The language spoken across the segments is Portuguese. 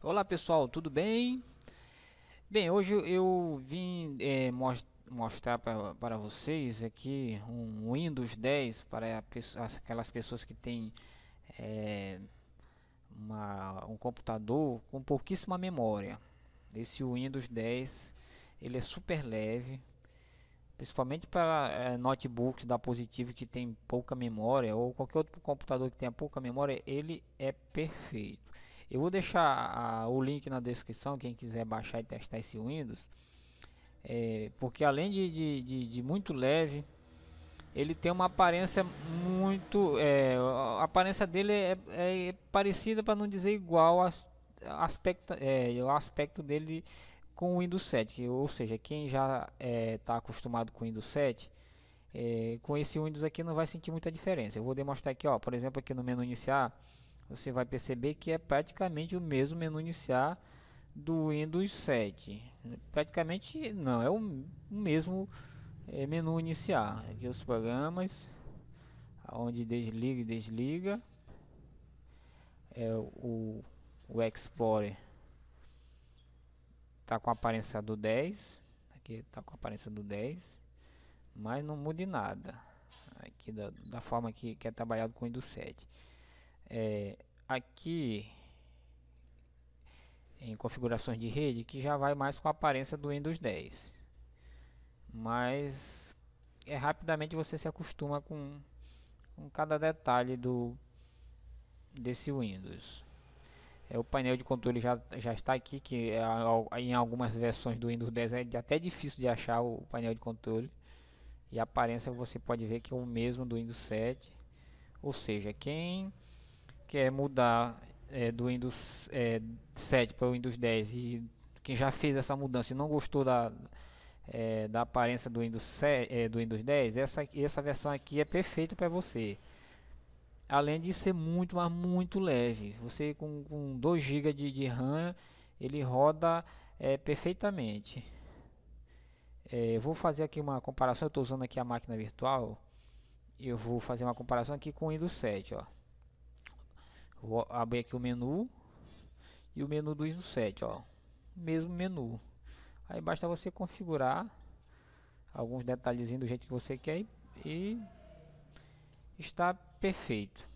Olá pessoal, tudo bem? Bem, hoje eu vim é, eh, most mostrar pra, para vocês aqui um Windows 10 para aquelas pessoas que têm é, uma, um computador com pouquíssima memória. Esse Windows 10 ele é super leve, principalmente para é, eh, notebooks da Positivo que tem pouca memória ou qualquer outro computador que tenha pouca memória, ele é perfeito. Eu vou deixar a, o link na descrição, quem quiser baixar e testar esse Windows. É, porque além de, de, de, de, muito leve, ele tem uma aparência muito... É, a aparência dele é, é, é parecida, para não dizer igual, a, aspecto, é, o aspecto dele com o Windows 7. Ou seja, quem já está é, acostumado com o Windows 7... com esse Windows aqui não vai sentir muita diferença. Eu vou demonstrar aqui, ó, por exemplo, aqui no menu iniciar, você vai perceber que é praticamente o mesmo menu iniciar do Windows 7. Praticamente não, é o, mesmo é, menu iniciar. Aqui os programas, onde desliga e desliga. É, o, o Explorer está com a aparência do 10. Aqui está com a aparência do 10. Mas não mude nada. Aqui da, da forma que, que é trabalhado com o Windows 7. É, aqui em configurações de rede que já vai mais com a aparência do Windows 10. Mas é rapidamente você se acostuma com, com cada detalhe do desse Windows. É, o painel de controle já, já está aqui, que é, em algumas versões do Windows 10 é até difícil de achar o painel de controle. E a aparência você pode ver que é o mesmo do Windows 7. Ou seja, quem quer é mudar é, do Windows é, 7 para o Windows 10 e quem já fez essa mudança e não gostou da, é, da aparência do Windows, 7, é, do Windows 10, essa, essa versão aqui é perfeita para você. Além de ser muito, mas muito leve. Você com, com 2 GB de, de RAM, ele roda é, perfeitamente. eu vou fazer aqui uma comparação, eu estou usando aqui a máquina virtual. Eu vou fazer uma comparação aqui com o Windows 7, ó. Vou abrir aqui o menu e o menu do ISO 7, ó. Mesmo menu. Aí basta você configurar alguns detalhezinhos do jeito que você quer e, e está perfeito.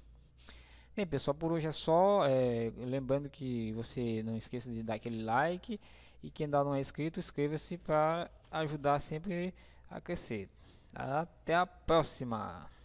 Bem pessoal, por hoje é só. É, lembrando que você não esqueça de dar aquele like e quem ainda não é inscrito, inscreva-se para ajudar sempre a crescer. Até a próxima!